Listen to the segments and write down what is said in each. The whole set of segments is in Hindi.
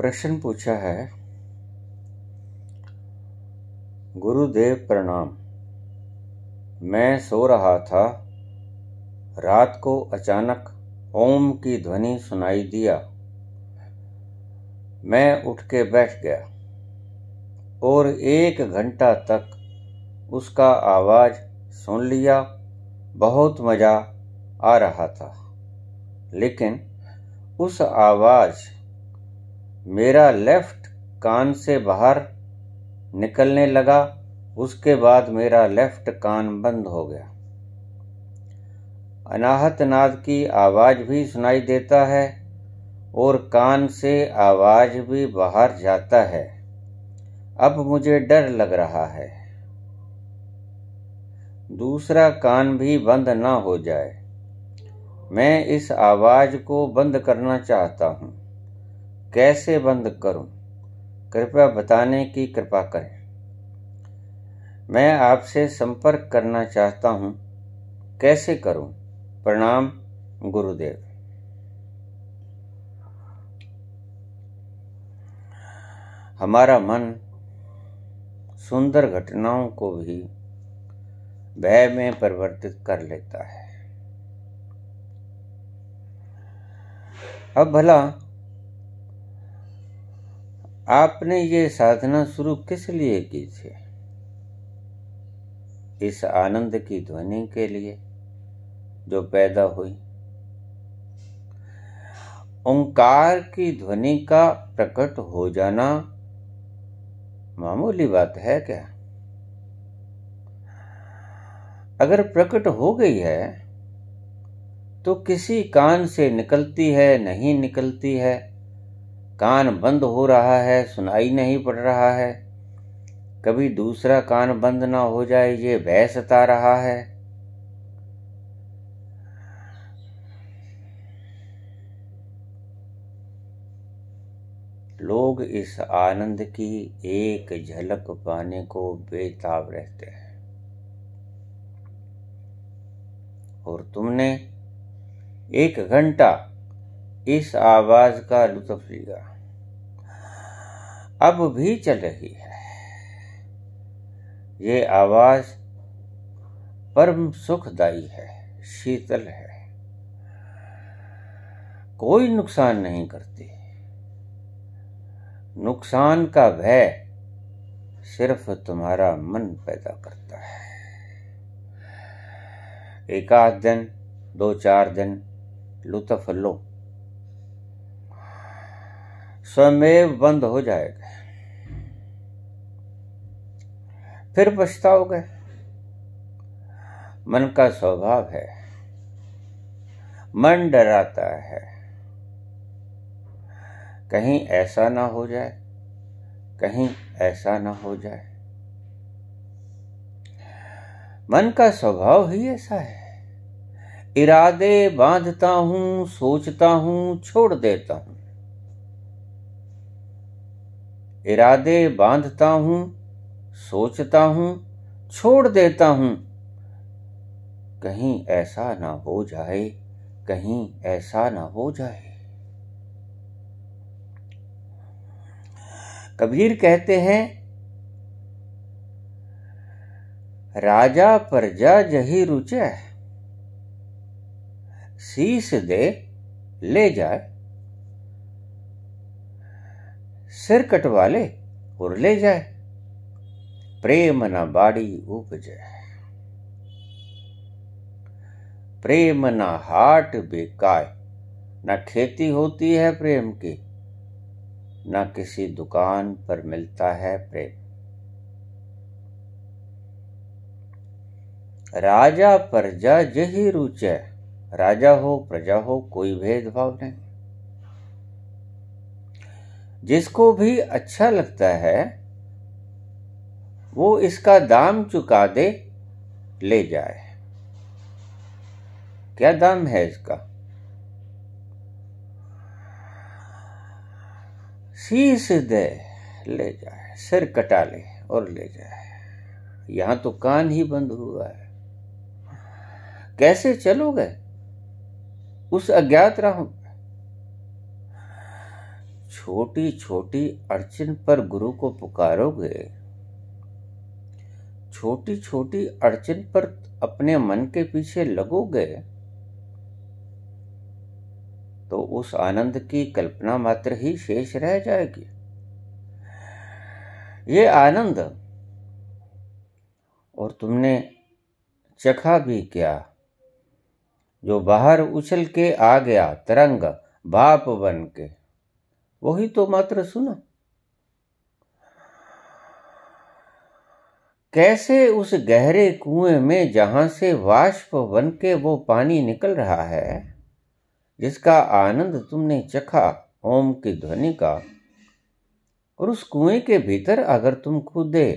प्रश्न पूछा है गुरुदेव प्रणाम मैं सो रहा था रात को अचानक ओम की ध्वनि सुनाई दिया मैं उठ के बैठ गया और एक घंटा तक उसका आवाज़ सुन लिया बहुत मज़ा आ रहा था लेकिन उस आवाज़ मेरा लेफ्ट कान से बाहर निकलने लगा उसके बाद मेरा लेफ्ट कान बंद हो गया अनाहत नाद की आवाज़ भी सुनाई देता है और कान से आवाज़ भी बाहर जाता है अब मुझे डर लग रहा है दूसरा कान भी बंद ना हो जाए मैं इस आवाज़ को बंद करना चाहता हूँ कैसे बंद करूं? कृपया बताने की कृपा करें मैं आपसे संपर्क करना चाहता हूं, कैसे करूं? प्रणाम गुरुदेव हमारा मन सुंदर घटनाओं को भी भय में परिवर्तित कर लेता है अब भला आपने ये साधना शुरू किस लिए की थी इस आनंद की ध्वनि के लिए जो पैदा हुई ओंकार की ध्वनि का प्रकट हो जाना मामूली बात है क्या अगर प्रकट हो गई है तो किसी कान से निकलती है नहीं निकलती है कान बंद हो रहा है सुनाई नहीं पड़ रहा है कभी दूसरा कान बंद ना हो जाए ये भय सता रहा है लोग इस आनंद की एक झलक पाने को बेताब रहते हैं और तुमने एक घंटा इस आवाज का लुत्फ लिया अब भी चल रही है ये आवाज परम सुखदायी है शीतल है कोई नुकसान नहीं करती नुकसान का भय सिर्फ तुम्हारा मन पैदा करता है एकाध दिन दो चार दिन लुत्फ लो स्वमेव बंद हो जाएगा फिर पछताओगे मन का स्वभाव है मन डराता है कहीं ऐसा ना हो जाए कहीं ऐसा ना हो जाए मन का स्वभाव ही ऐसा है इरादे बांधता हूं सोचता हूं छोड़ देता हूं इरादे बांधता हूँ सोचता हूँ छोड़ देता हूँ कहीं ऐसा ना हो जाए कहीं ऐसा ना हो जाए कबीर कहते हैं राजा प्रजा जही रुचै शीश दे ले जाए सिर कटवा ले और ले जाए प्रेम न बाड़ी उपजे प्रेम न हाट बेकाय न खेती होती है प्रेम की न किसी दुकान पर मिलता है प्रेम राजा प्रजा यही रुचे राजा हो प्रजा हो कोई भेदभाव नहीं जिसको भी अच्छा लगता है वो इसका दाम चुका दे ले जाए क्या दाम है इसका शीश दे ले जाए सिर कटा ले और ले जाए यहां तो कान ही बंद हुआ है कैसे चलोगे उस अज्ञात राह छोटी छोटी अड़चन पर गुरु को पुकारोगे छोटी छोटी अड़चन पर अपने मन के पीछे लगोगे तो उस आनंद की कल्पना मात्र ही शेष रह जाएगी ये आनंद और तुमने चखा भी क्या जो बाहर उछल के आ गया तरंग बाप बन के वही तो मात्र सुना कैसे उस गहरे कुएं में जहां से वाष्प बन के वो पानी निकल रहा है जिसका आनंद तुमने चखा ओम की ध्वनि का और उस कुएं के भीतर अगर तुम कूदे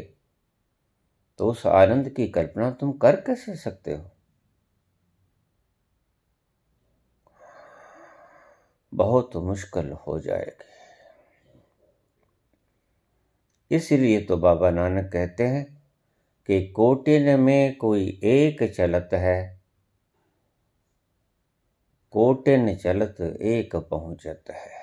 तो उस आनंद की कल्पना तुम कर कैसे सकते हो बहुत मुश्किल हो जाएगी इसलिए तो बाबा नानक कहते हैं कि कोटिन में कोई एक चलत है कोटिन चलत एक पहुंचत है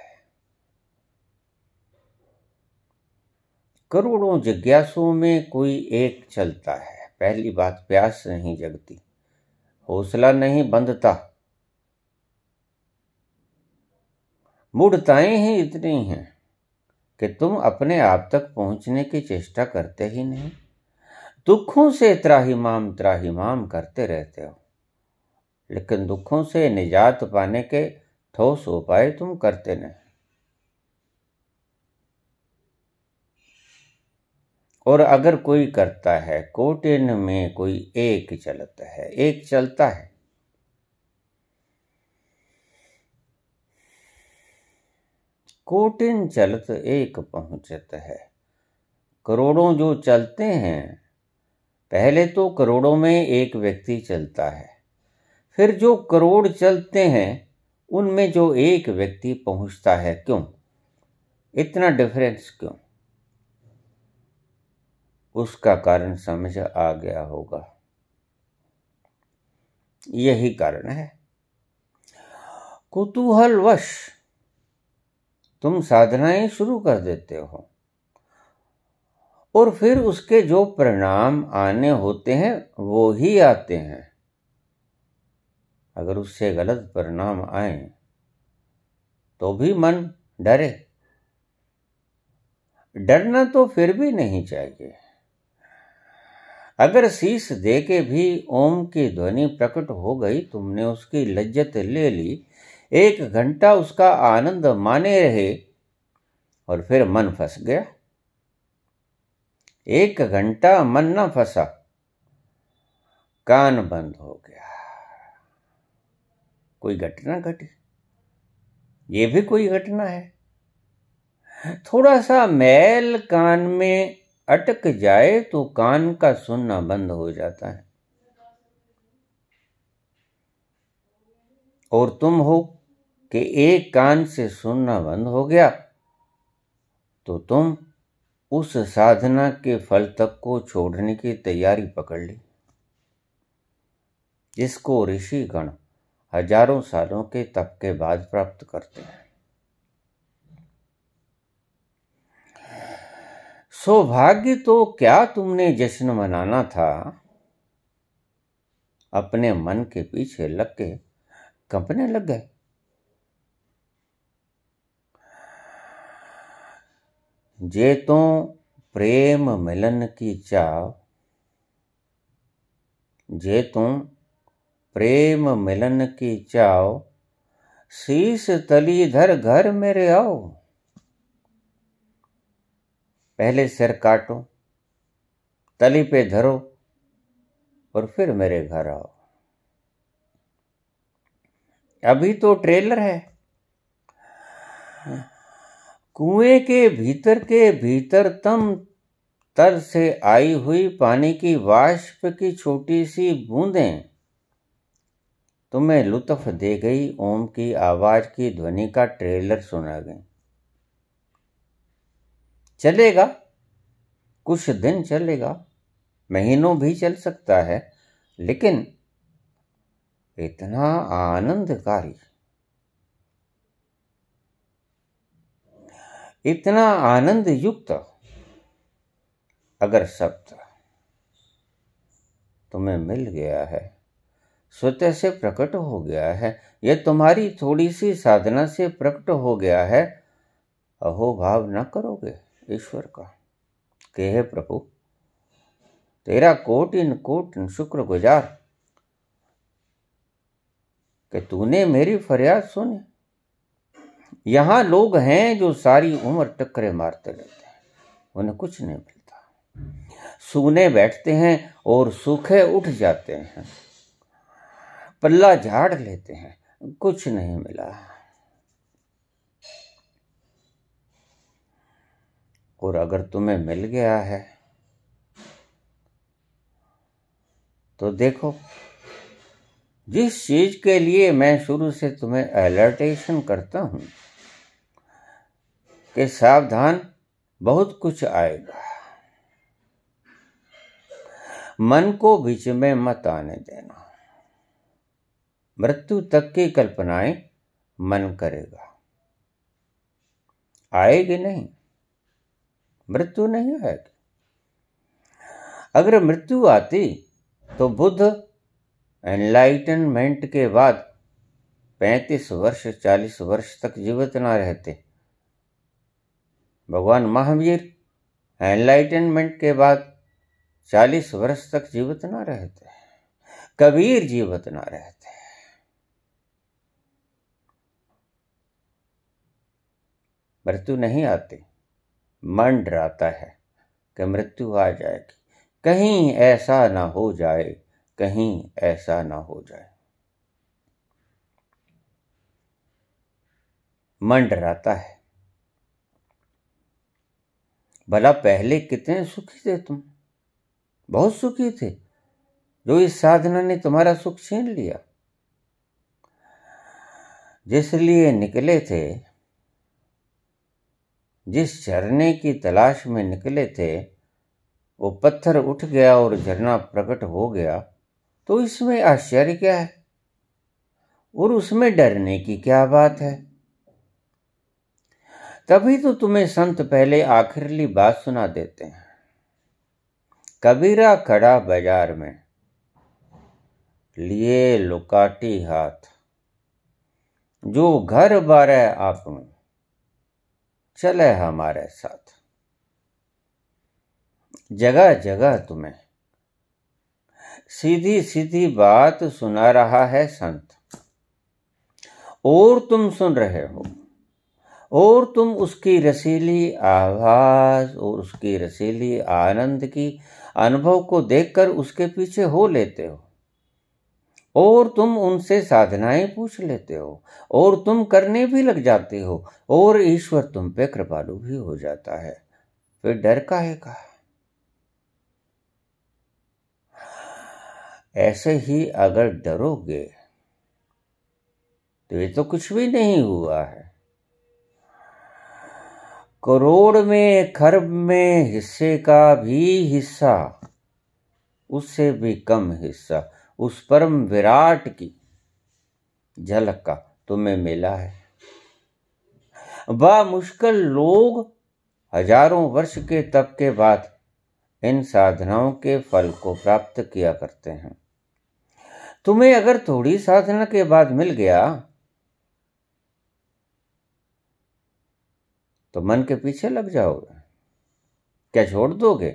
करोड़ों जिज्ञासुओं में कोई एक चलता है पहली बात प्यास नहीं जगती हौसला नहीं बंधता मूढ़ताएं ही इतनी हैं कि तुम अपने आप तक पहुंचने की चेष्टा करते ही नहीं दुखों से त्राहीमाम त्राहीमाम करते रहते हो लेकिन दुखों से निजात पाने के ठोस उपाय तुम करते नहीं और अगर कोई करता है कोटिन में कोई एक चलता है एक चलता है कोटिन चलत एक पहुँचत है करोड़ों जो चलते हैं पहले तो करोड़ों में एक व्यक्ति चलता है फिर जो करोड़ चलते हैं उनमें जो एक व्यक्ति पहुंचता है क्यों इतना डिफरेंस क्यों उसका कारण समझ आ गया होगा यही कारण है कुतूहलवश तुम साधनाएं शुरू कर देते हो और फिर उसके जो परिणाम आने होते हैं वो ही आते हैं अगर उससे गलत परिणाम आए तो भी मन डरे डरना तो फिर भी नहीं चाहिए अगर शीश दे के भी ओम की ध्वनि प्रकट हो गई तुमने उसकी लज्जत ले ली एक घंटा उसका आनंद माने रहे और फिर मन फंस गया एक घंटा मन न फंसा कान बंद हो गया कोई घटना घटी ये भी कोई घटना है थोड़ा सा मैल कान में अटक जाए तो कान का सुनना बंद हो जाता है और तुम हो कि एक कान से सुनना बंद हो गया तो तुम उस साधना के फल तक को छोड़ने की तैयारी पकड़ ली जिसको ऋषि गण हजारों सालों के तप के बाद प्राप्त करते हैं सौभाग्य तो क्या तुमने जश्न मनाना था अपने मन के पीछे लग के कंपनी लग गए जे तो प्रेम मिलन की चाव जे तुम प्रेम मिलन की चाव शीस तली धर घर मेरे आओ पहले सिर काटो तली पे धरो और फिर मेरे घर आओ अभी तो ट्रेलर है कुएं के भीतर के भीतर तम तर से आई हुई पानी की वाष्प की छोटी सी बूंदें तुम्हें लुत्फ दे गई ओम की आवाज की ध्वनि का ट्रेलर सुना गई चलेगा कुछ दिन चलेगा महीनों भी चल सकता है लेकिन इतना आनंदकारी इतना आनंद युक्त अगर शब्द तुम्हें मिल गया है स्वतः से प्रकट हो गया है यह तुम्हारी थोड़ी सी साधना से प्रकट हो गया है अहो भाव न करोगे ईश्वर का कहे प्रभु तेरा कोटिन इन शुक्र गुजार कि तूने मेरी फरियाद सुनी यहाँ लोग हैं जो सारी उम्र टकरे मारते रहते हैं उन्हें कुछ नहीं मिलता सूने बैठते हैं और सूखे उठ जाते हैं पल्ला झाड़ लेते हैं कुछ नहीं मिला और अगर तुम्हें मिल गया है तो देखो जिस चीज़ के लिए मैं शुरू से तुम्हें अलर्टेशन करता हूं कि सावधान बहुत कुछ आएगा मन को बीच में मत आने देना मृत्यु तक की कल्पनाएं मन करेगा आएगी नहीं मृत्यु नहीं आएगी अगर मृत्यु आती तो बुद्ध एनलाइटनमेंट के बाद पैंतीस वर्ष चालीस वर्ष तक जीवित ना रहते भगवान महावीर एनलाइटनमेंट के बाद चालीस वर्ष तक जीवित ना रहते कबीर जीवित ना रहते मृत्यु नहीं आती मन डराता है कि मृत्यु आ जाएगी कहीं ऐसा ना हो जाए कहीं ऐसा ना हो जाए मन डराता है भला पहले कितने सुखी थे तुम बहुत सुखी थे जो इस साधना ने तुम्हारा सुख छीन लिया जिसलिए निकले थे जिस झरने की तलाश में निकले थे वो पत्थर उठ गया और झरना प्रकट हो गया तो इसमें आश्चर्य क्या है और उसमें डरने की क्या बात है तभी तो तुम्हें संत पहले आखिरली बात सुना देते हैं कबीरा खड़ा बाजार में लिए लुकाटी हाथ जो घर बारे आप में चले हमारे साथ जगह जगह तुम्हें सीधी सीधी बात सुना रहा है संत और तुम सुन रहे हो और तुम उसकी रसीली आवाज और उसकी रसीली आनंद की अनुभव को देखकर उसके पीछे हो लेते हो और तुम उनसे साधनाएं पूछ लेते हो और तुम करने भी लग जाते हो और ईश्वर तुम पे कृपालु भी हो जाता है फिर डर का है कहा ऐसे ही अगर डरोगे तो ये तो कुछ भी नहीं हुआ है करोड़ में खरब में हिस्से का भी हिस्सा उससे भी कम हिस्सा उस परम विराट की झलक का तुम्हें मिला है बा मुश्किल लोग हजारों वर्ष के तप के बाद इन साधनाओं के फल को प्राप्त किया करते हैं तुम्हें अगर थोड़ी साधना के बाद मिल गया तो मन के पीछे लग जाओगे क्या छोड़ दोगे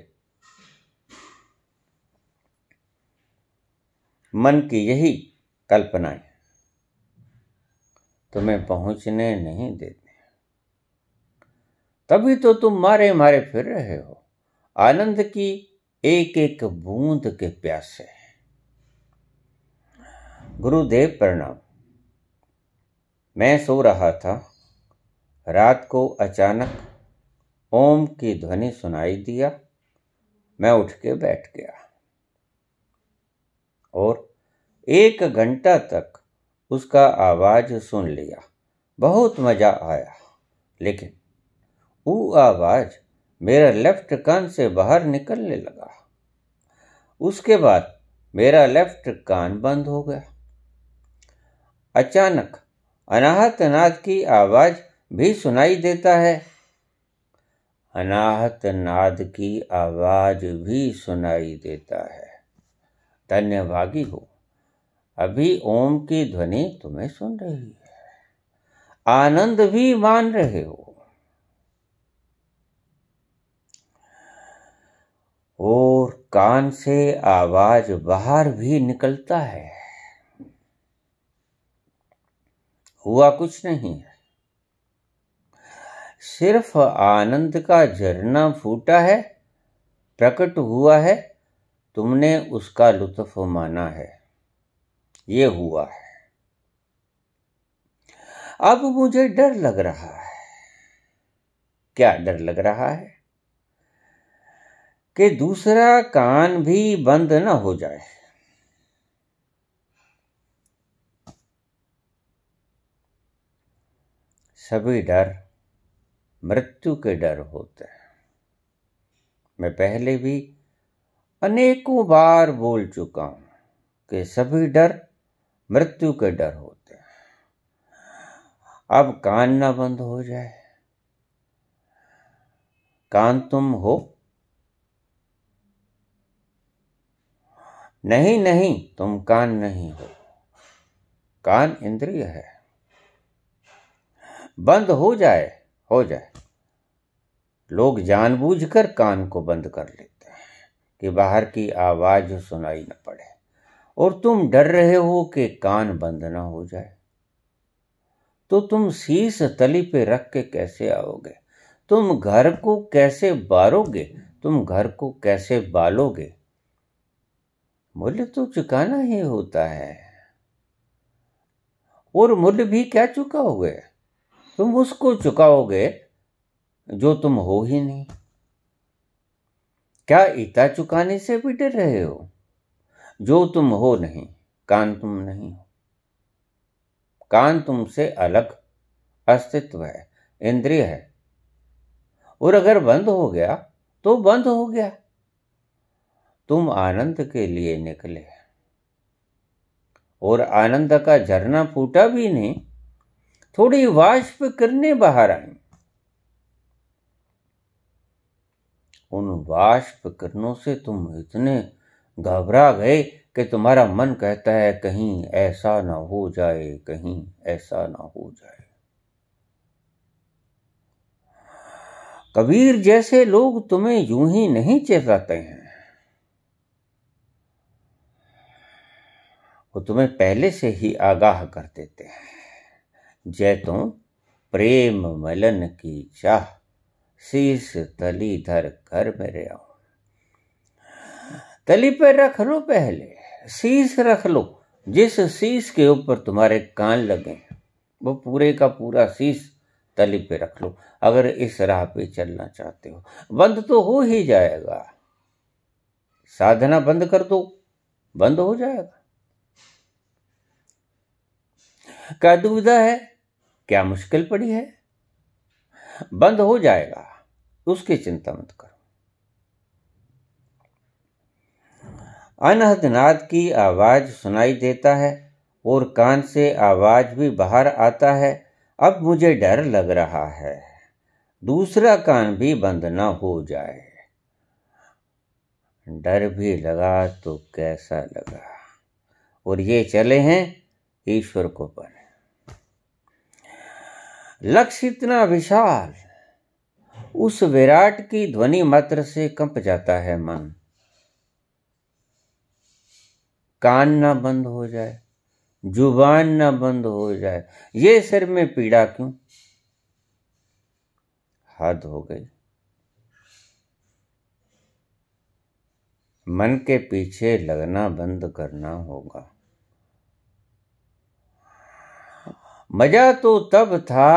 मन की यही कल्पनाएं तुम्हें पहुंचने नहीं देते तभी तो तुम मारे मारे फिर रहे हो आनंद की एक एक बूंद के प्यासे है गुरुदेव प्रणाम मैं सो रहा था रात को अचानक ओम की ध्वनि सुनाई दिया मैं उठ के बैठ गया और एक घंटा तक उसका आवाज़ सुन लिया बहुत मज़ा आया लेकिन वो आवाज़ मेरा लेफ्ट कान से बाहर निकलने लगा उसके बाद मेरा लेफ्ट कान बंद हो गया अचानक अनाहतनाद की आवाज़ भी सुनाई देता है अनाहत नाद की आवाज भी सुनाई देता है धन्यभागी हो अभी ओम की ध्वनि तुम्हें सुन रही है आनंद भी मान रहे हो और कान से आवाज बाहर भी निकलता है हुआ कुछ नहीं है सिर्फ आनंद का झरना फूटा है प्रकट हुआ है तुमने उसका लुत्फ माना है ये हुआ है अब मुझे डर लग रहा है क्या डर लग रहा है कि दूसरा कान भी बंद ना हो जाए सभी डर मृत्यु के डर होते हैं मैं पहले भी अनेकों बार बोल चुका हूं कि सभी डर मृत्यु के डर होते हैं अब कान ना बंद हो जाए कान तुम हो नहीं नहीं तुम कान नहीं हो कान इंद्रिय है बंद हो जाए हो जाए लोग जानबूझकर कान को बंद कर लेते हैं कि बाहर की आवाज़ सुनाई न पड़े और तुम डर रहे हो कि कान बंद ना हो जाए तो तुम शीस तली पे रख के कैसे आओगे तुम घर को कैसे बारोगे तुम घर को कैसे बालोगे मूल्य तो चुकाना ही होता है और मूल्य भी क्या चुका हुए तुम उसको चुकाओगे जो तुम हो ही नहीं क्या इता चुकाने से भी डर रहे हो जो तुम हो नहीं कान तुम नहीं हो कान तुमसे अलग अस्तित्व है इंद्रिय है और अगर बंद हो गया तो बंद हो गया तुम आनंद के लिए निकले और आनंद का झरना फूटा भी नहीं थोड़ी वाष्प करने बाहर आई उन वाष्प किरणों से तुम इतने घबरा गए कि तुम्हारा मन कहता है कहीं ऐसा ना हो जाए कहीं ऐसा ना हो जाए कबीर जैसे लोग तुम्हें यूं ही नहीं चेताते हैं वो तुम्हें पहले से ही आगाह कर देते हैं जय तो प्रेम मलन की चाह शीस तली धर कर मेरे आओ तली पे रख लो पहले शीश रख लो जिस शीश के ऊपर तुम्हारे कान लगे वो पूरे का पूरा शीश तली पे रख लो अगर इस राह पे चलना चाहते हो बंद तो हो ही जाएगा साधना बंद कर दो बंद हो जाएगा क्या दुविधा है क्या मुश्किल पड़ी है बंद हो जाएगा उसकी चिंता मत करो अनहदनाद की आवाज सुनाई देता है और कान से आवाज भी बाहर आता है अब मुझे डर लग रहा है दूसरा कान भी बंद ना हो जाए डर भी लगा तो कैसा लगा और ये चले हैं ईश्वर को पर लक्ष्य इतना विशाल उस विराट की ध्वनि मात्र से कंप जाता है मन कान ना बंद हो जाए जुबान ना बंद हो जाए ये सिर में पीड़ा क्यों हद हो गई मन के पीछे लगना बंद करना होगा मजा तो तब था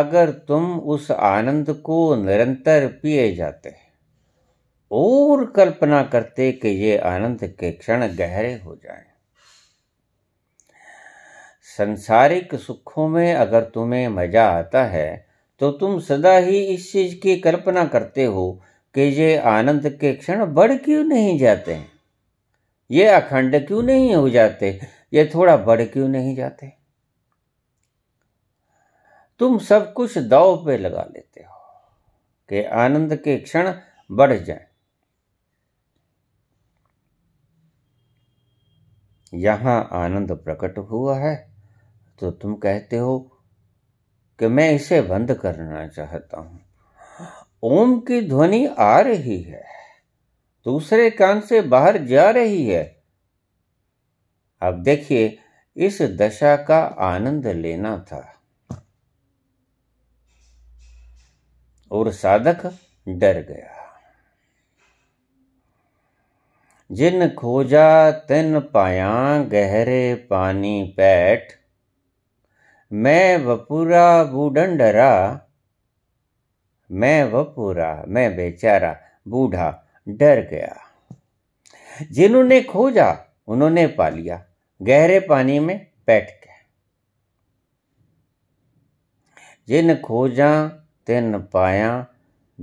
अगर तुम उस आनंद को निरंतर पिए जाते और कल्पना करते कि ये आनंद के क्षण गहरे हो जाएं। संसारिक सुखों में अगर तुम्हें मजा आता है तो तुम सदा ही इस चीज की कल्पना करते हो कि ये आनंद के क्षण बढ़ क्यों नहीं जाते ये अखंड क्यों नहीं हो जाते ये थोड़ा बढ़ क्यों नहीं जाते तुम सब कुछ दाव पे लगा लेते हो कि आनंद के क्षण बढ़ जाए यहां आनंद प्रकट हुआ है तो तुम कहते हो कि मैं इसे बंद करना चाहता हूं ओम की ध्वनि आ रही है दूसरे कान से बाहर जा रही है अब देखिए इस दशा का आनंद लेना था और साधक डर गया जिन खोजा तिन पाया गहरे पानी पैठ मैं वपुरा बूढ़न डरा मैं वपुरा मैं बेचारा बूढ़ा डर गया जिन्होंने खोजा उन्होंने पा लिया गहरे पानी में बैठ के जिन खोजा तिन पाया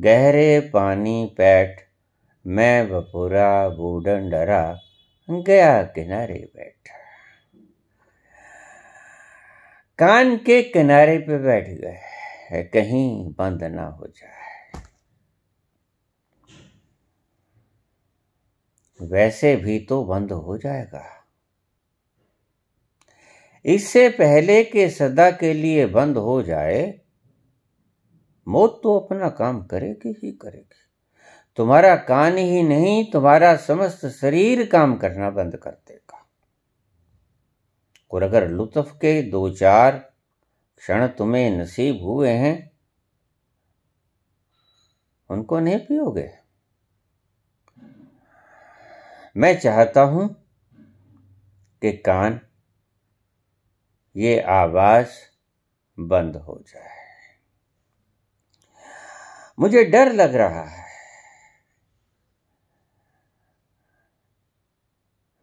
गहरे पानी पैठ मैं बपुरा बूढ़न डरा गया किनारे बैठ कान के किनारे पे बैठ गए कहीं बंद ना हो जाए वैसे भी तो बंद हो जाएगा इससे पहले के सदा के लिए बंद हो जाए मौत तो अपना काम करेगी ही करेगी तुम्हारा कान ही नहीं तुम्हारा समस्त शरीर काम करना बंद कर देगा और अगर लुत्फ के दो चार क्षण तुम्हें नसीब हुए हैं उनको नहीं पियोगे मैं चाहता हूं कि कान ये आवाज बंद हो जाए मुझे डर लग रहा है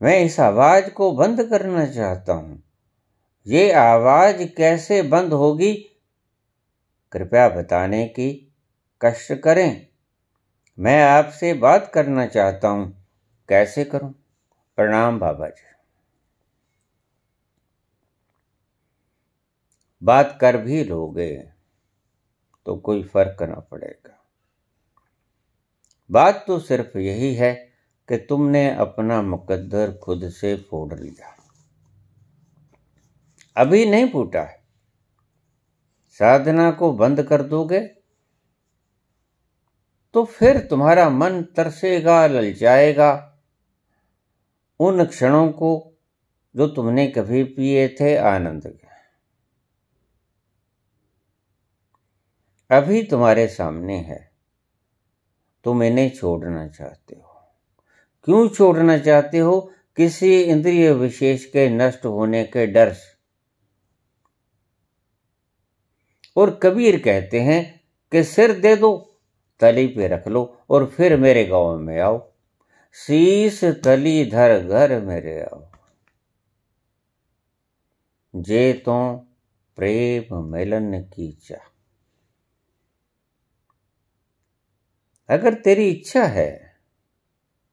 मैं इस आवाज को बंद करना चाहता हूं ये आवाज कैसे बंद होगी कृपया बताने की कष्ट करें मैं आपसे बात करना चाहता हूं कैसे करूं प्रणाम बाबा जी बात कर भी लोगे तो कोई फर्क ना पड़ेगा बात तो सिर्फ यही है कि तुमने अपना मुकद्दर खुद से फोड़ लिया अभी नहीं फूटा है साधना को बंद कर दोगे तो फिर तुम्हारा मन तरसेगा ललचाएगा उन क्षणों को जो तुमने कभी पिए थे आनंद के अभी तुम्हारे सामने है तुम इन्हें छोड़ना चाहते हो क्यों छोड़ना चाहते हो किसी इंद्रिय विशेष के नष्ट होने के डर से और कबीर कहते हैं कि सिर दे दो तली पे रख लो और फिर मेरे गांव में आओ शीस तली धर घर मेरे आओ जे तो प्रेम मिलन की चाह अगर तेरी इच्छा है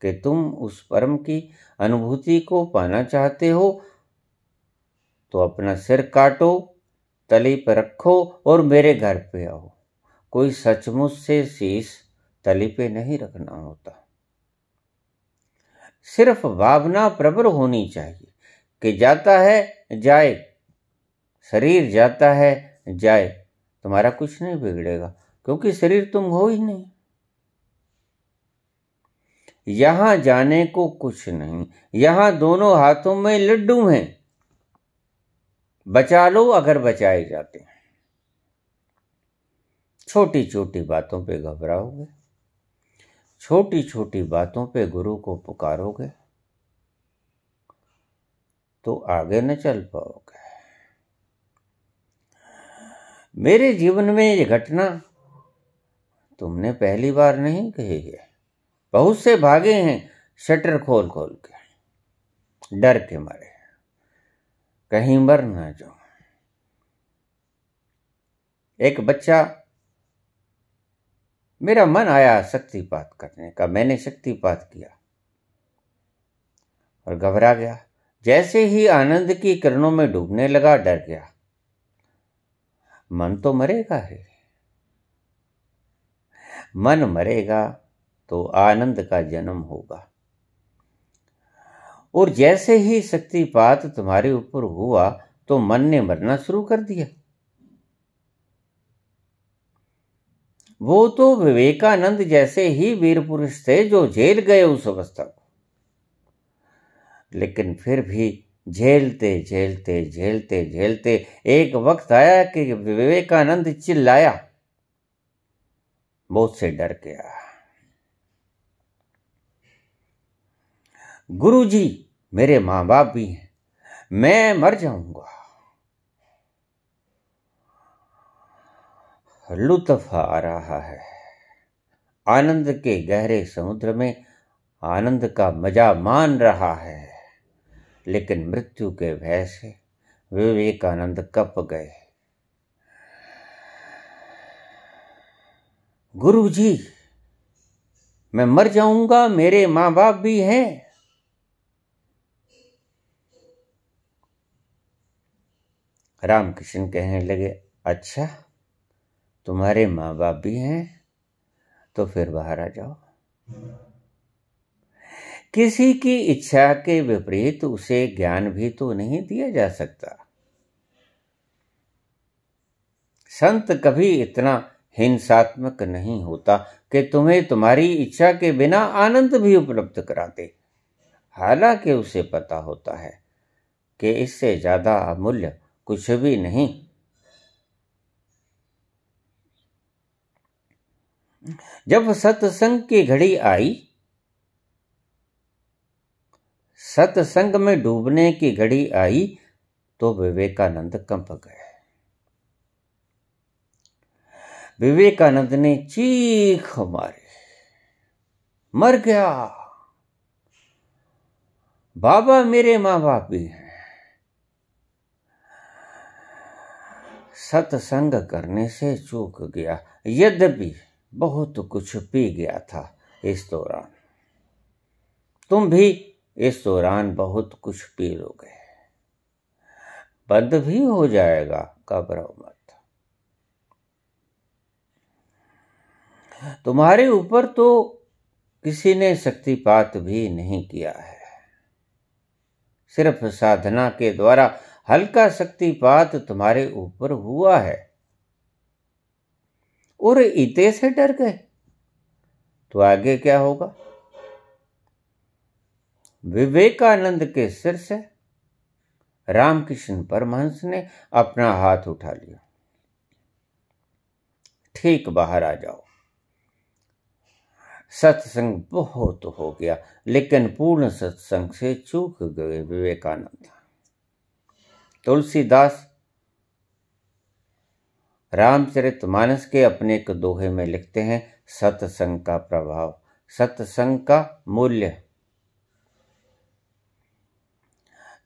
कि तुम उस परम की अनुभूति को पाना चाहते हो तो अपना सिर काटो तली पर रखो और मेरे घर पे आओ कोई सचमुच से शीश तली पे नहीं रखना होता सिर्फ भावना प्रबल होनी चाहिए कि जाता है जाए शरीर जाता है जाए तुम्हारा कुछ नहीं बिगड़ेगा क्योंकि शरीर तुम हो ही नहीं यहाँ जाने को कुछ नहीं यहाँ दोनों हाथों में लड्डू हैं बचा लो अगर बचाए जाते हैं छोटी छोटी बातों पे घबराओगे छोटी छोटी बातों पे गुरु को पुकारोगे तो आगे न चल पाओगे मेरे जीवन में ये घटना तुमने पहली बार नहीं कही है बहुत से भागे हैं शटर खोल खोल के डर के मारे कहीं मर ना जाओ एक बच्चा मेरा मन आया शक्तिपात करने का मैंने शक्तिपात किया और घबरा गया जैसे ही आनंद की किरणों में डूबने लगा डर गया मन तो मरेगा ही मन मरेगा तो आनंद का जन्म होगा और जैसे ही शक्तिपात तुम्हारे ऊपर हुआ तो मन ने मरना शुरू कर दिया वो तो विवेकानंद जैसे ही वीर पुरुष थे जो झेल गए उस अवस्था को लेकिन फिर भी झेलते झेलते झेलते झेलते एक वक्त आया कि विवेकानंद चिल्लाया बहुत से डर गया गुरु जी मेरे माँ बाप भी हैं मैं मर जाऊंगा लुत्फ आ रहा है आनंद के गहरे समुद्र में आनंद का मजा मान रहा है लेकिन मृत्यु के भय से विवेकानंद कप गए गुरु जी मैं मर जाऊंगा मेरे माँ बाप भी हैं रामकृष्ण कहने लगे अच्छा तुम्हारे माँ बाप भी हैं तो फिर बाहर आ जाओ किसी की इच्छा के विपरीत उसे ज्ञान भी तो नहीं दिया जा सकता संत कभी इतना हिंसात्मक नहीं होता कि तुम्हें तुम्हारी इच्छा के बिना आनंद भी उपलब्ध कराते हालांकि उसे पता होता है कि इससे ज़्यादा अमूल्य कुछ भी नहीं जब सत्संग की घड़ी आई सत्संग में डूबने की घड़ी आई तो विवेकानंद कंप गए विवेकानंद ने चीख मारी मर गया बाबा मेरे मां बाप भी हैं सत्संग करने से चूक गया यद्यपि बहुत कुछ पी गया था इस दौरान तुम भी इस दौरान बहुत कुछ पी लोगे बंद भी हो जाएगा घबराओ मत तुम्हारे ऊपर तो किसी ने शक्तिपात भी नहीं किया है सिर्फ साधना के द्वारा हल्का शक्तिपात तुम्हारे ऊपर हुआ है और इते से डर गए तो आगे क्या होगा विवेकानंद के सिर से रामकृष्ण परमहंस ने अपना हाथ उठा लिया ठीक बाहर आ जाओ सत्संग बहुत हो गया लेकिन पूर्ण सत्संग से चूक गए विवेकानंद तुलसीदास रामचरित मानस के अपने एक दोहे में लिखते हैं सत्संग का प्रभाव सत्संग का मूल्य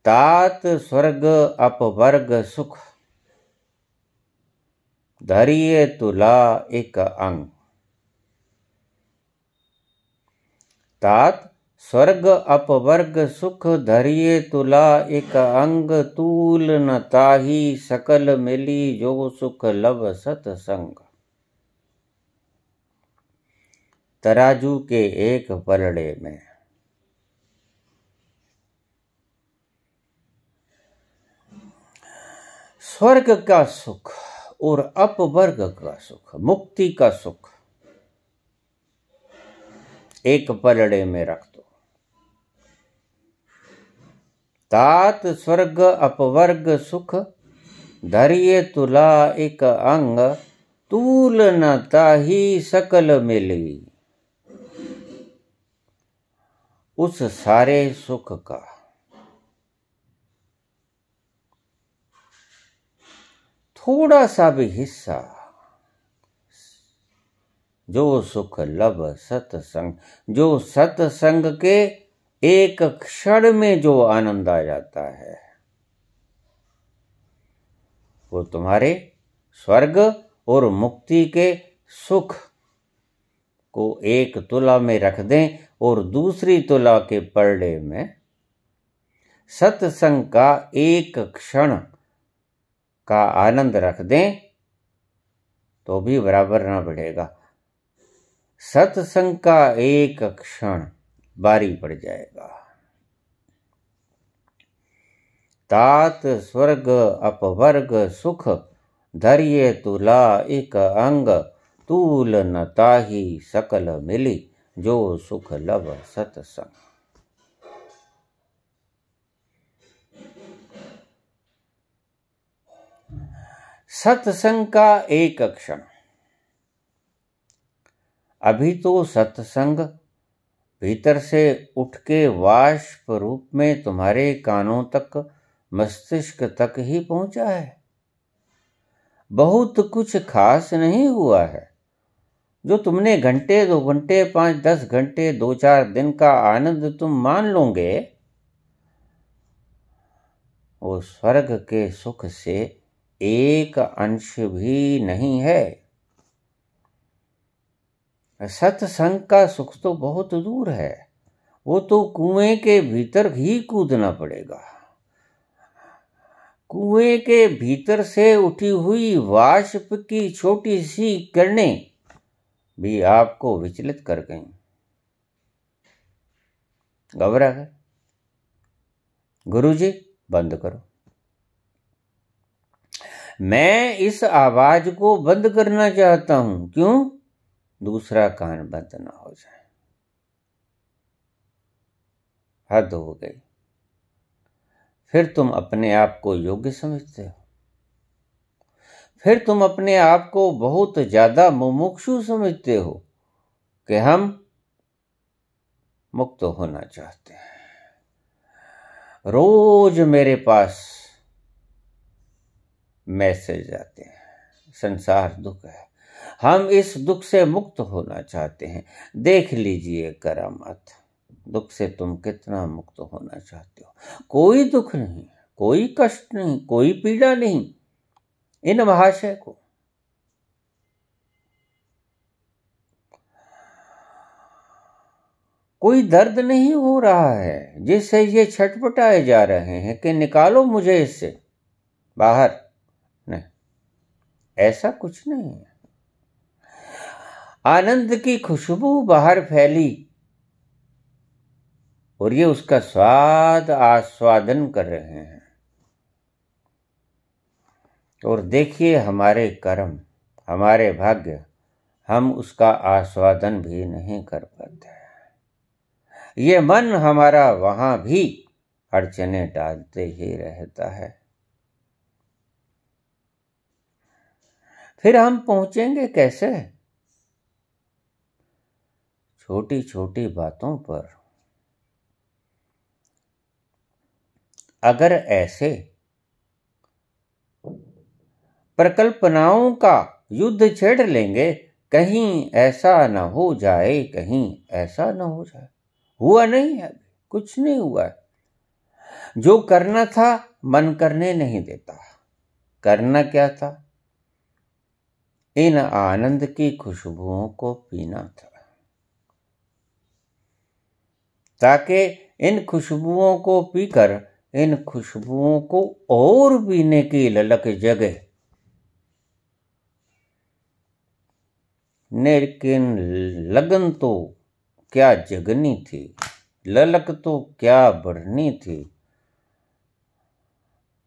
तात स्वर्ग अपवर्ग सुख धरिए तुला एक अंग तात स्वर्ग अपवर्ग सुख धरिये तुला एक अंग तूल न ताही सकल मिली जो सुख लव सतसंग तराजू के एक पलड़े में स्वर्ग का सुख और अपवर्ग का सुख मुक्ति का सुख एक पलड़े में रख तात स्वर्ग अपवर्ग सुख धरिय तुला एक अंग तूल न ताही सकल मिली उस सारे सुख का थोड़ा सा भी हिस्सा जो सुख लब सत्संग जो सत्संग के एक क्षण में जो आनंद आ जाता है वो तुम्हारे स्वर्ग और मुक्ति के सुख को एक तुला में रख दें और दूसरी तुला के पर्डे में सत्संग का एक क्षण का आनंद रख दें तो भी बराबर ना बढ़ेगा सत्संग का एक क्षण बारी पड़ जाएगा तात स्वर्ग अपवर्ग सुख धर्य तुला एक अंग तूल नताही सकल मिली जो सुख लव सतसंग सत्संग का एक क्षण अभी तो सतसंग भीतर से उठ के वाष्प रूप में तुम्हारे कानों तक मस्तिष्क तक ही पहुंचा है बहुत कुछ खास नहीं हुआ है जो तुमने घंटे दो घंटे पांच दस घंटे दो चार दिन का आनंद तुम मान लोगे वो स्वर्ग के सुख से एक अंश भी नहीं है सत्संग का सुख तो बहुत दूर है वो तो कुएं के भीतर ही कूदना पड़ेगा कुएं के भीतर से उठी हुई वाष्प की छोटी सी किरणें भी आपको विचलित कर गई घबरा गए गुरु जी बंद करो मैं इस आवाज को बंद करना चाहता हूं क्यों दूसरा कान बंद ना हो जाए हद हो गई फिर तुम अपने आप को योग्य समझते हो फिर तुम अपने आप को बहुत ज्यादा मुमुक्षु समझते हो कि हम मुक्त होना चाहते हैं रोज मेरे पास मैसेज आते हैं संसार दुख है हम इस दुख से मुक्त होना चाहते हैं देख लीजिए करामत दुख से तुम कितना मुक्त होना चाहते हो कोई दुख नहीं कोई कष्ट नहीं कोई पीड़ा नहीं इन महाशय को कोई दर्द नहीं हो रहा है जिससे ये छटपटाए जा रहे हैं कि निकालो मुझे इससे बाहर नहीं ऐसा कुछ नहीं है आनंद की खुशबू बाहर फैली और ये उसका स्वाद आस्वादन कर रहे हैं और देखिए हमारे कर्म हमारे भाग्य हम उसका आस्वादन भी नहीं कर पाते ये मन हमारा वहां भी अड़चने डालते ही रहता है फिर हम पहुंचेंगे कैसे छोटी छोटी बातों पर अगर ऐसे प्रकल्पनाओं का युद्ध छेड़ लेंगे कहीं ऐसा न हो जाए कहीं ऐसा न हो जाए हुआ नहीं है कुछ नहीं हुआ है जो करना था मन करने नहीं देता करना क्या था इन आनंद की खुशबुओं को पीना था ताकि इन खुशबुओं को पीकर इन खुशबुओं को और पीने की ललक जगे लेकिन लगन तो क्या जगनी थी ललक तो क्या बढ़नी थी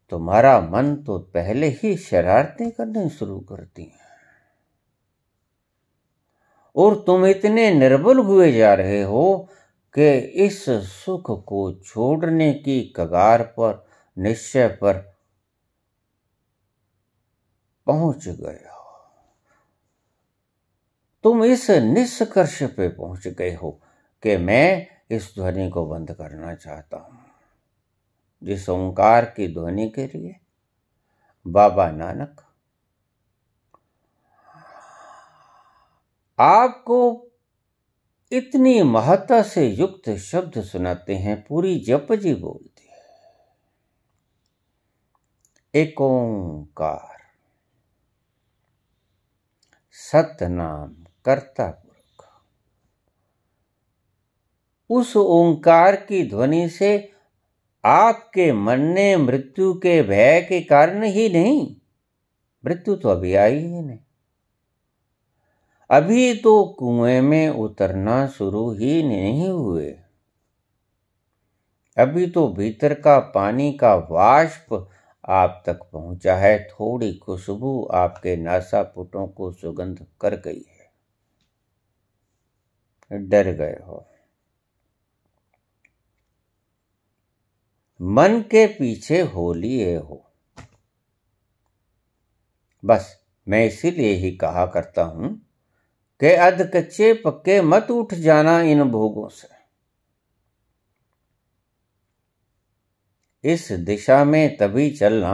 तुम्हारा मन तो पहले ही शरारतें करनी शुरू करती है और तुम इतने निर्बल हुए जा रहे हो के इस सुख को छोड़ने की कगार पर निश्चय पर पहुंच गए हो तुम इस निष्कर्ष पे पहुंच गए हो कि मैं इस ध्वनि को बंद करना चाहता हूं जिस ओंकार की ध्वनि के लिए बाबा नानक आपको इतनी महत्ता से युक्त शब्द सुनाते हैं पूरी जप जी बोलती है एकोंकार सतनाम कर्ता पुरुष उस ओंकार की ध्वनि से आपके मन ने मृत्यु के भय के कारण ही नहीं मृत्यु तो अभी आई ही नहीं अभी तो कुएं में उतरना शुरू ही नहीं हुए अभी तो भीतर का पानी का वाष्प आप तक पहुंचा है थोड़ी खुशबू आपके नासापुटों को सुगंध कर गई है डर गए हो मन के पीछे हो लिए हो बस मैं इसीलिए ही कहा करता हूं के अध कच्चे पक्के मत उठ जाना इन भोगों से इस दिशा में तभी चलना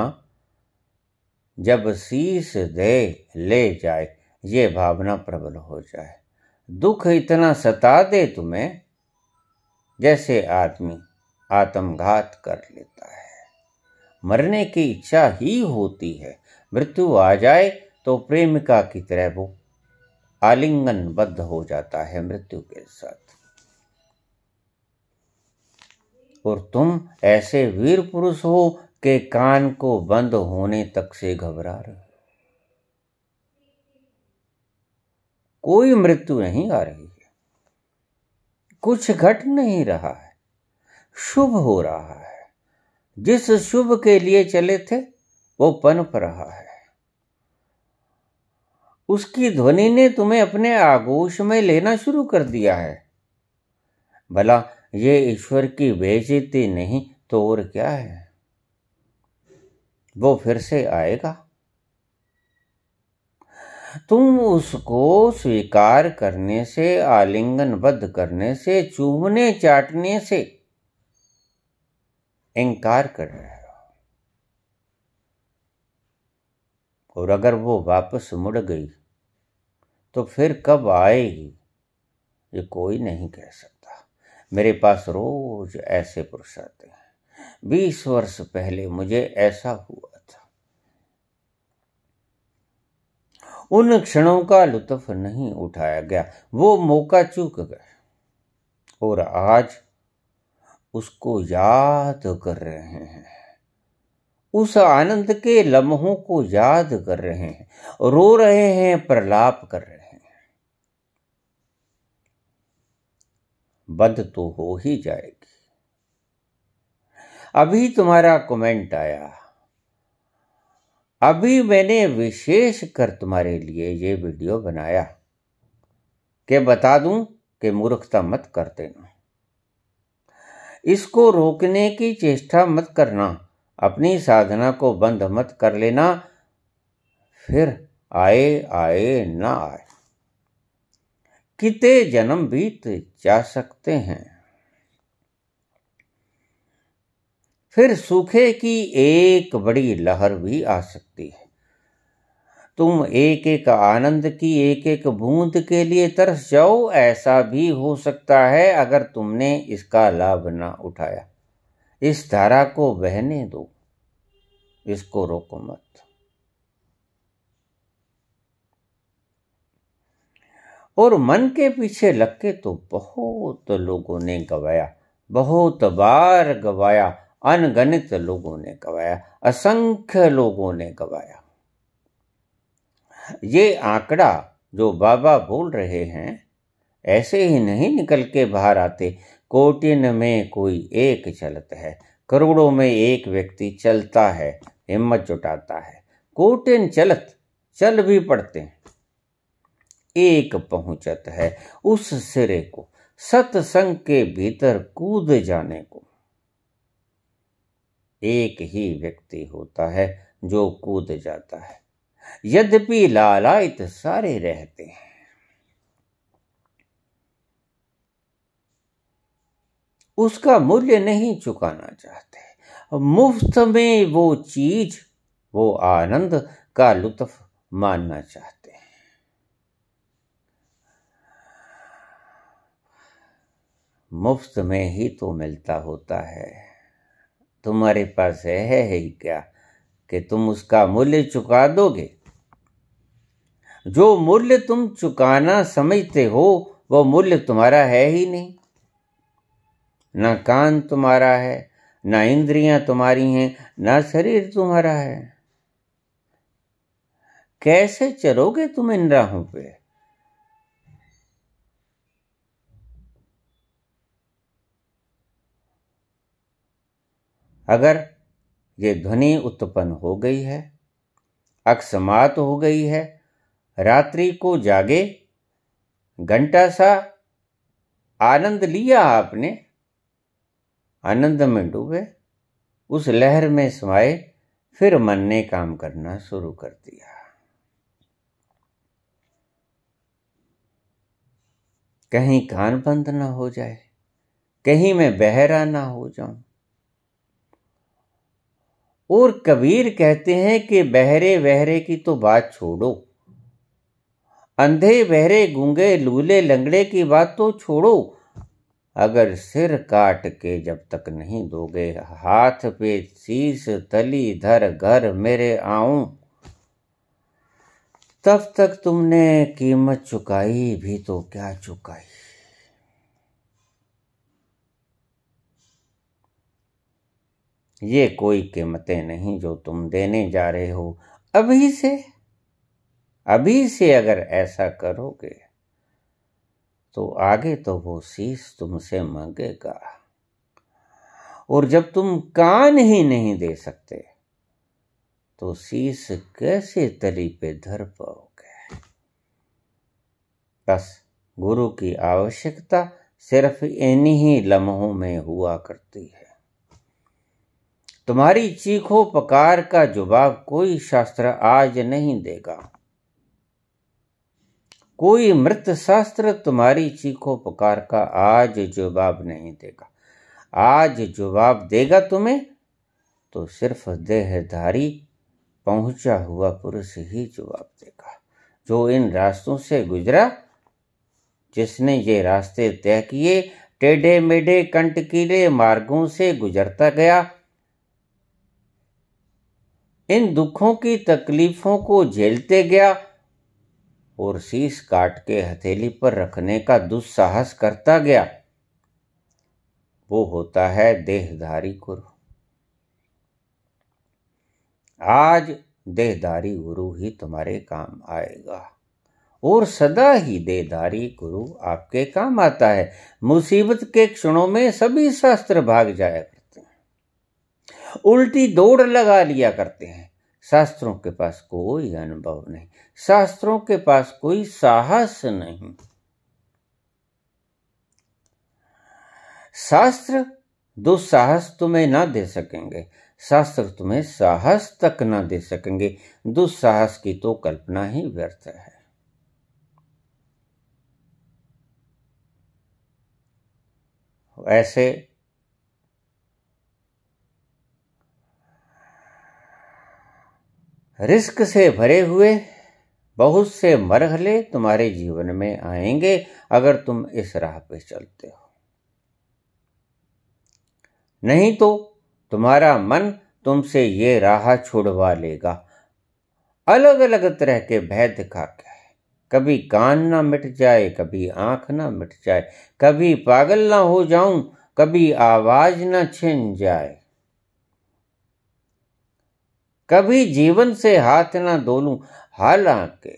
जब शीस दे ले जाए ये भावना प्रबल हो जाए दुख इतना सता दे तुम्हें जैसे आदमी आत्मघात कर लेता है मरने की इच्छा ही होती है मृत्यु आ जाए तो प्रेमिका की तरह वो आलिंगनबद्ध हो जाता है मृत्यु के साथ और तुम ऐसे वीर पुरुष हो के कान को बंद होने तक से घबरा रहे हो कोई मृत्यु नहीं आ रही है कुछ घट नहीं रहा है शुभ हो रहा है जिस शुभ के लिए चले थे वो पनप रहा है उसकी ध्वनि ने तुम्हें अपने आगोश में लेना शुरू कर दिया है भला ये ईश्वर की बेजती नहीं तो और क्या है वो फिर से आएगा तुम उसको स्वीकार करने से आलिंगनबद्ध करने से चूमने चाटने से इंकार कर रहे हो और अगर वो वापस मुड़ गई तो फिर कब आएगी ये कोई नहीं कह सकता मेरे पास रोज ऐसे पुरुष आते हैं बीस वर्ष पहले मुझे ऐसा हुआ था उन क्षणों का लुत्फ नहीं उठाया गया वो मौका चूक गए और आज उसको याद कर रहे हैं उस आनंद के लम्हों को याद कर रहे हैं रो रहे हैं प्रलाप कर रहे हैं बंद तो हो ही जाएगी अभी तुम्हारा कमेंट आया अभी मैंने विशेष कर तुम्हारे लिए ये वीडियो बनाया कि बता दूं कि मूर्खता मत कर देना इसको रोकने की चेष्टा मत करना अपनी साधना को बंद मत कर लेना फिर आए आए ना आए कितने जन्म बीत जा सकते हैं फिर सूखे की एक बड़ी लहर भी आ सकती है तुम एक एक आनंद की एक एक बूंद के लिए तरस जाओ ऐसा भी हो सकता है अगर तुमने इसका लाभ ना उठाया इस धारा को बहने दो इसको रोको मत और मन के पीछे लग के तो बहुत लोगों ने गवाया बहुत बार गवाया अनगणित लोगों ने गवाया असंख्य लोगों ने गवाया ये आंकड़ा जो बाबा बोल रहे हैं ऐसे ही नहीं निकल के बाहर आते कोटिन में कोई एक चलता है करोड़ों में एक व्यक्ति चलता है हिम्मत जुटाता है कोटिन चलत चल भी पड़ते हैं एक पहुंचत है उस सिरे को सत्संग के भीतर कूद जाने को एक ही व्यक्ति होता है जो कूद जाता है यद्यपि लालायत सारे रहते हैं उसका मूल्य नहीं चुकाना चाहते मुफ्त में वो चीज वो आनंद का लुत्फ मानना चाहते हैं मुफ्त में ही तो मिलता होता है तुम्हारे पास है ही क्या कि तुम उसका मूल्य चुका दोगे जो मूल्य तुम चुकाना समझते हो वो मूल्य तुम्हारा है ही नहीं ना कान तुम्हारा है ना इंद्रियां तुम्हारी हैं ना शरीर तुम्हारा है कैसे चलोगे तुम इन राहों पे अगर ये ध्वनि उत्पन्न हो गई है अक्समात हो गई है रात्रि को जागे घंटा सा आनंद लिया आपने आनंद में डूबे उस लहर में समाये फिर मन ने काम करना शुरू कर दिया कहीं कान बंद ना हो जाए कहीं मैं बहरा ना हो जाऊं और कबीर कहते हैं कि बहरे बहरे की तो बात छोड़ो अंधे बहरे गूंगे लूले लंगड़े की बात तो छोड़ो अगर सिर काट के जब तक नहीं दोगे हाथ पे शीश तली धर घर मेरे आऊं तब तक तुमने कीमत चुकाई भी तो क्या चुकाई ये कोई कीमतें नहीं जो तुम देने जा रहे हो अभी से अभी से अगर ऐसा करोगे तो आगे तो वो शीश तुमसे मांगेगा और जब तुम कान ही नहीं दे सकते तो शीश कैसे तली पे धर पाओगे बस गुरु की आवश्यकता सिर्फ इन्हीं लम्हों में हुआ करती है तुम्हारी चीखो पकार का जवाब कोई शास्त्र आज नहीं देगा कोई मृत शास्त्र तुम्हारी चीखो पकार का आज जवाब नहीं देगा आज जवाब देगा तुम्हें तो सिर्फ देहधारी पहुंचा हुआ पुरुष ही जवाब देगा जो इन रास्तों से गुजरा जिसने ये रास्ते तय किए टेढ़े मेढ़े कंटकीले मार्गों से गुजरता गया इन दुखों की तकलीफों को झेलते गया और शीश काट के हथेली पर रखने का दुस्साहस करता गया वो होता है देहधारी गुरु आज देहधारी गुरु ही तुम्हारे काम आएगा और सदा ही देहधारी गुरु आपके काम आता है मुसीबत के क्षणों में सभी शास्त्र भाग जाएगा उल्टी दौड़ लगा लिया करते हैं शास्त्रों के पास कोई अनुभव नहीं शास्त्रों के पास कोई साहस नहीं शास्त्र दो साहस तुम्हें ना दे सकेंगे शास्त्र तुम्हें साहस तक ना दे सकेंगे दुस्साहस की तो कल्पना ही व्यर्थ है ऐसे रिस्क से भरे हुए बहुत से मरहले तुम्हारे जीवन में आएंगे अगर तुम इस राह पे चलते हो नहीं तो तुम्हारा मन तुमसे ये राह छुड़वा लेगा अलग अलग तरह के भय दिखा के कभी कान ना मिट जाए कभी आंख ना मिट जाए कभी पागल ना हो जाऊं कभी आवाज ना छिन जाए कभी जीवन से हाथ ना दोनों हालांकि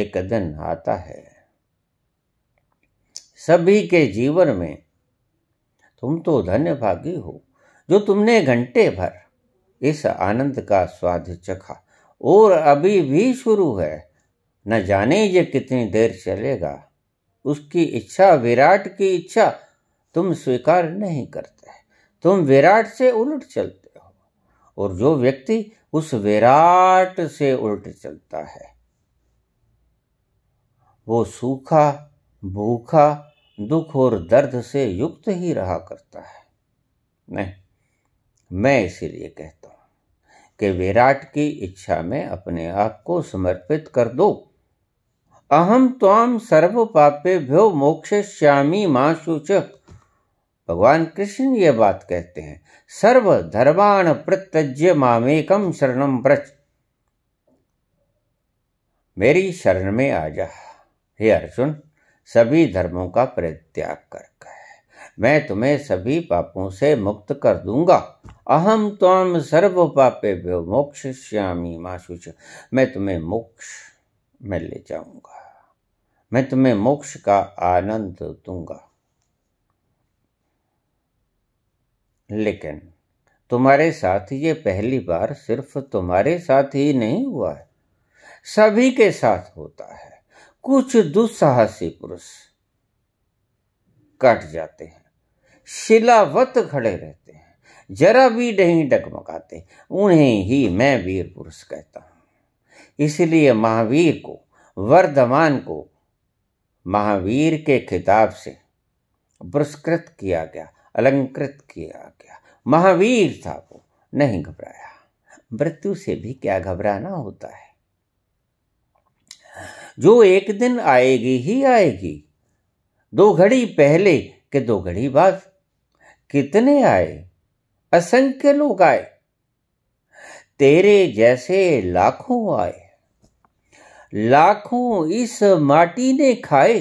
एक दिन आता है सभी के जीवन में तुम तो धन्य भागी हो जो तुमने घंटे भर इस आनंद का स्वाद चखा और अभी भी शुरू है न जाने ये कितनी देर चलेगा उसकी इच्छा विराट की इच्छा तुम स्वीकार नहीं करते तुम विराट से उलट चलते हो और जो व्यक्ति उस विराट से उल्ट चलता है वो सूखा भूखा दुख और दर्द से युक्त ही रहा करता है नहीं मैं इसीलिए कहता हूं कि विराट की इच्छा में अपने आप को समर्पित कर दो अहम त्वाम सर्व पापे भ्यो मोक्ष श्यामी मां सूचक भगवान कृष्ण ये बात कहते हैं सर्व धर्मान प्रत्यज्य मामेकम शरणम व्रज मेरी शरण में आ जा हे अर्जुन सभी धर्मों का परित्याग कर मैं तुम्हें सभी पापों से मुक्त कर दूंगा अहम त्वाम सर्व पापे भ्यो मोक्ष श्यामी माशुच मैं तुम्हें मोक्ष में ले जाऊंगा मैं तुम्हें मोक्ष का आनंद दूंगा लेकिन तुम्हारे साथ ये पहली बार सिर्फ तुम्हारे साथ ही नहीं हुआ है सभी के साथ होता है कुछ दुस्साहसी पुरुष कट जाते हैं शिलावत खड़े रहते हैं जरा भी नहीं डगमगाते उन्हें ही मैं वीर पुरुष कहता हूं इसलिए महावीर को वर्धमान को महावीर के खिताब से पुरस्कृत किया गया अलंकृत किया गया महावीर था वो नहीं घबराया मृत्यु से भी क्या घबराना होता है जो एक दिन आएगी ही आएगी दो घड़ी पहले के दो घड़ी बाद कितने आए असंख्य लोग आए तेरे जैसे लाखों आए लाखों इस माटी ने खाए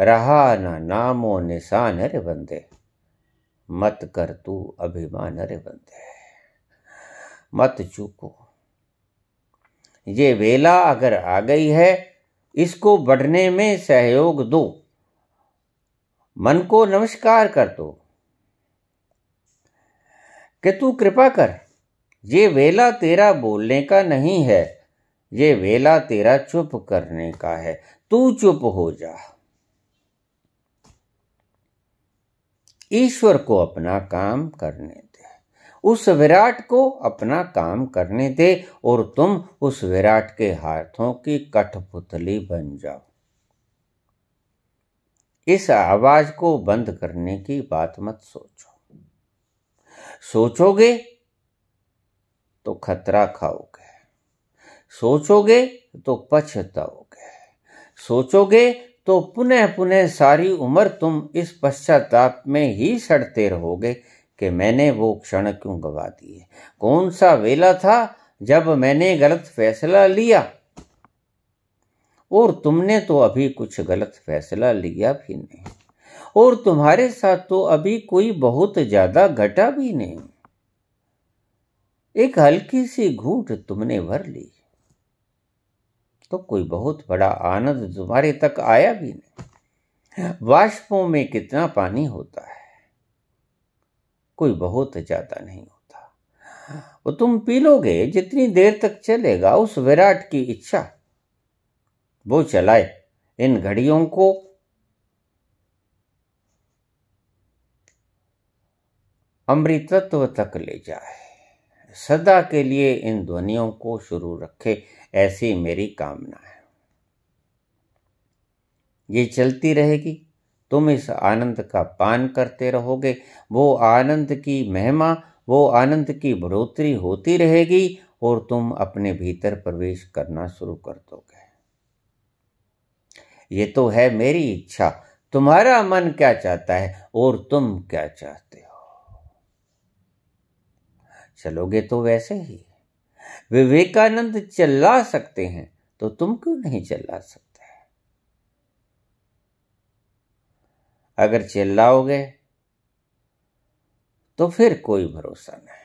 रहा ना नामो निशान अरे बंदे मत कर तू अभिमान अरे बंदे मत चूको ये वेला अगर आ गई है इसको बढ़ने में सहयोग दो मन को नमस्कार कर दो कि तू कृपा कर ये वेला तेरा बोलने का नहीं है ये वेला तेरा चुप करने का है तू चुप हो जा ईश्वर को अपना काम करने दे उस विराट को अपना काम करने दे और तुम उस विराट के हाथों की कठपुतली बन जाओ इस आवाज को बंद करने की बात मत सोचो सोचोगे तो खतरा खाओगे सोचोगे तो पछताओगे सोचोगे तो पुनः पुनः सारी उम्र तुम इस पश्चाताप में ही सड़ते रहोगे कि मैंने वो क्षण क्यों गवा दिए कौन सा वेला था जब मैंने गलत फैसला लिया और तुमने तो अभी कुछ गलत फैसला लिया भी नहीं और तुम्हारे साथ तो अभी कोई बहुत ज्यादा घटा भी नहीं एक हल्की सी घूट तुमने भर ली तो कोई बहुत बड़ा आनंद तुम्हारे तक आया भी नहीं वाष्पों में कितना पानी होता है कोई बहुत ज्यादा नहीं होता वो तुम पी लोगे जितनी देर तक चलेगा उस विराट की इच्छा वो चलाए इन घड़ियों को अमृतत्व तक ले जाए सदा के लिए इन ध्वनियों को शुरू रखे ऐसी मेरी कामना है ये चलती रहेगी तुम इस आनंद का पान करते रहोगे वो आनंद की महिमा वो आनंद की बढ़ोतरी होती रहेगी और तुम अपने भीतर प्रवेश करना शुरू कर दोगे ये तो है मेरी इच्छा तुम्हारा मन क्या चाहता है और तुम क्या चाहते हो चलोगे तो वैसे ही विवेकानंद चिल्ला सकते हैं तो तुम क्यों नहीं चिल्ला सकते अगर चिल्लाओगे तो फिर कोई भरोसा नहीं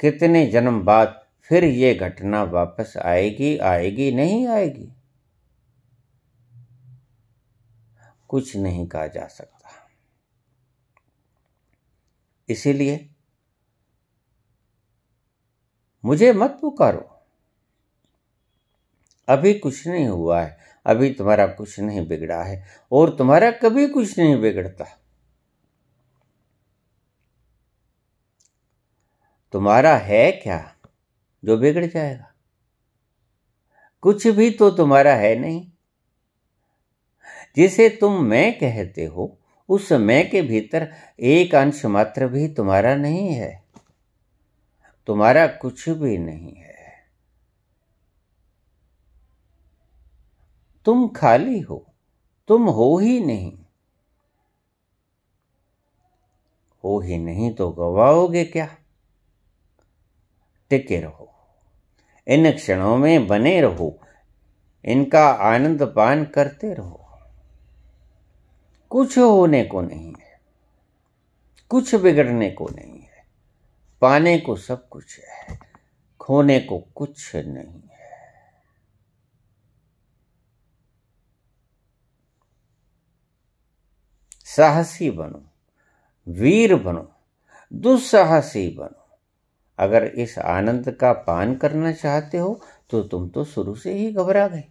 कितने जन्म बाद फिर ये घटना वापस आएगी आएगी नहीं आएगी कुछ नहीं कहा जा सकता इसीलिए मुझे मत पुकारो अभी कुछ नहीं हुआ है अभी तुम्हारा कुछ नहीं बिगड़ा है और तुम्हारा कभी कुछ नहीं बिगड़ता तुम्हारा है क्या जो बिगड़ जाएगा कुछ भी तो तुम्हारा है नहीं जिसे तुम मैं कहते हो उस मैं के भीतर एक अंश मात्र भी तुम्हारा नहीं है तुम्हारा कुछ भी नहीं है तुम खाली हो तुम हो ही नहीं हो ही नहीं तो गवाओगे क्या टिके रहो इन क्षणों में बने रहो इनका आनंद पान करते रहो कुछ होने को नहीं है कुछ बिगड़ने को नहीं पाने को सब कुछ है खोने को कुछ नहीं है साहसी बनो वीर बनो दुस्साहसी बनो अगर इस आनंद का पान करना चाहते हो तो तुम तो शुरू से ही घबरा गए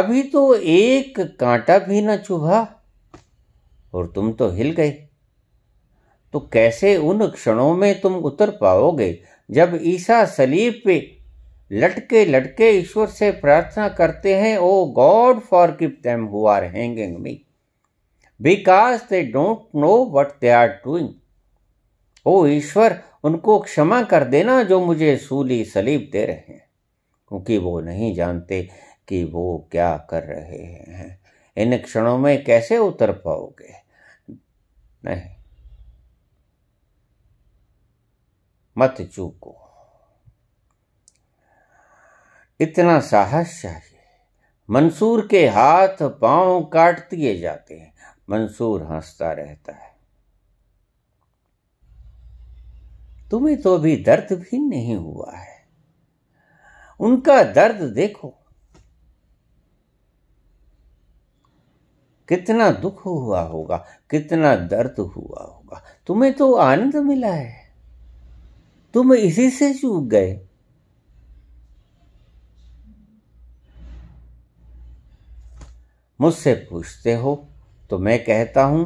अभी तो एक कांटा भी न चुभा और तुम तो हिल गए तो कैसे उन क्षणों में तुम उतर पाओगे जब ईसा सलीब पे लटके लटके ईश्वर से प्रार्थना करते हैं oh god for keep them who are hanging me because they don't know what they are doing ओ ईश्वर उनको क्षमा कर देना जो मुझे सूली सलीब दे रहे हैं क्योंकि वो नहीं जानते कि वो क्या कर रहे हैं इन क्षणों में कैसे उतर पाओगे नहीं मत चूको इतना साहस चाहिए मंसूर के हाथ पांव काट दिए जाते हैं मंसूर हंसता रहता है तुम्हें तो अभी दर्द भी नहीं हुआ है उनका दर्द देखो कितना दुख हुआ होगा कितना दर्द हुआ होगा तुम्हें तो आनंद मिला है तुम इसी से चूक गए मुझसे पूछते हो तो मैं कहता हूं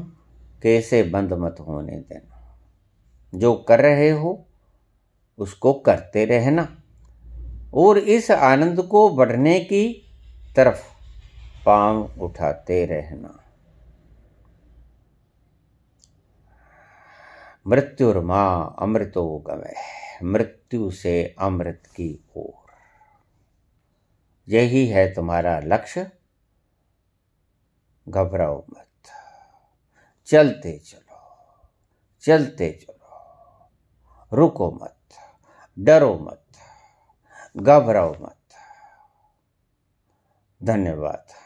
कैसे बंद मत होने देना जो कर रहे हो उसको करते रहना और इस आनंद को बढ़ने की तरफ पांव उठाते रहना मां अमृतो गमय मृत्यु से अमृत की ओर यही है तुम्हारा लक्ष्य घबराओ मत चलते चलो चलते चलो रुको मत डरो मत घबराओ मत धन्यवाद